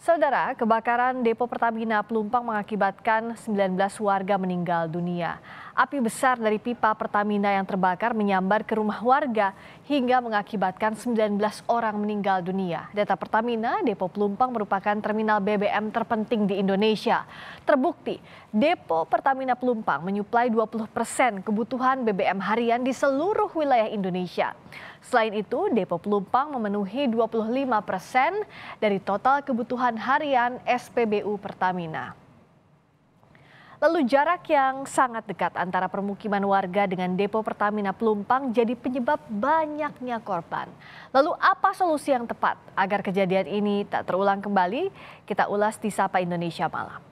Saudara, kebakaran depo Pertamina Pelumpang mengakibatkan 19 warga meninggal dunia. Api besar dari pipa Pertamina yang terbakar menyambar ke rumah warga hingga mengakibatkan 19 orang meninggal dunia. Data Pertamina, depo Pelumpang merupakan terminal BBM terpenting di Indonesia. Terbukti, depo Pertamina Pelumpang menyuplai 20 persen kebutuhan BBM harian di seluruh wilayah Indonesia. Selain itu, Depo Pelumpang memenuhi 25 persen dari total kebutuhan harian SPBU Pertamina. Lalu jarak yang sangat dekat antara permukiman warga dengan depo Pertamina Pelumpang jadi penyebab banyaknya korban. Lalu apa solusi yang tepat agar kejadian ini tak terulang kembali? Kita ulas di Sapa Indonesia Malam.